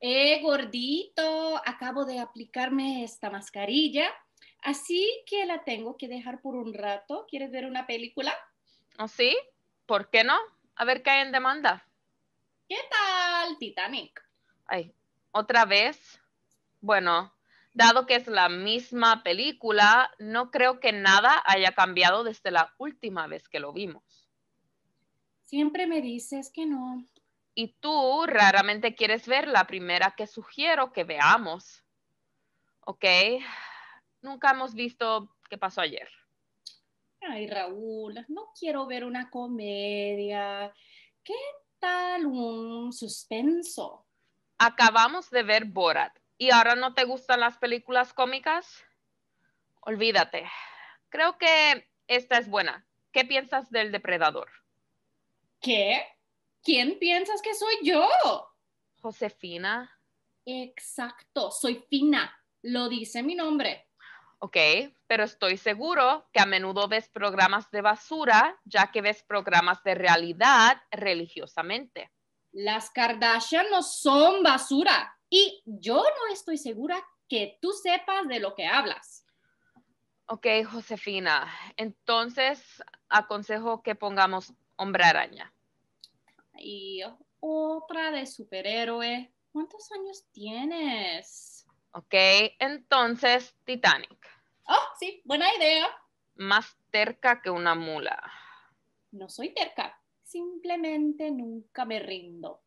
eh, gordito, acabo de aplicarme esta mascarilla, así que la tengo que dejar por un rato. ¿Quieres ver una película? ¿O ¿Ah, sí? ¿Por qué no? A ver qué hay en demanda. ¿Qué tal Titanic? Ay, otra vez. Bueno, dado que es la misma película, no creo que nada haya cambiado desde la última vez que lo vimos. Siempre me dices que no y tú raramente quieres ver la primera que sugiero que veamos. ¿Ok? Nunca hemos visto qué pasó ayer. Ay, Raúl, no quiero ver una comedia. ¿Qué tal un suspenso? Acabamos de ver Borat. ¿Y ahora no te gustan las películas cómicas? Olvídate. Creo que esta es buena. ¿Qué piensas del depredador? ¿Qué? ¿quién piensas que soy yo? Josefina. Exacto, soy Fina, lo dice mi nombre. Ok, pero estoy seguro que a menudo ves programas de basura, ya que ves programas de realidad religiosamente. Las Kardashian no son basura y yo no estoy segura que tú sepas de lo que hablas. Ok, Josefina, entonces aconsejo que pongamos hombre araña y otra de superhéroe. ¿Cuántos años tienes? Ok, entonces Titanic. Oh, sí, buena idea. Más terca que una mula. No soy terca, simplemente nunca me rindo.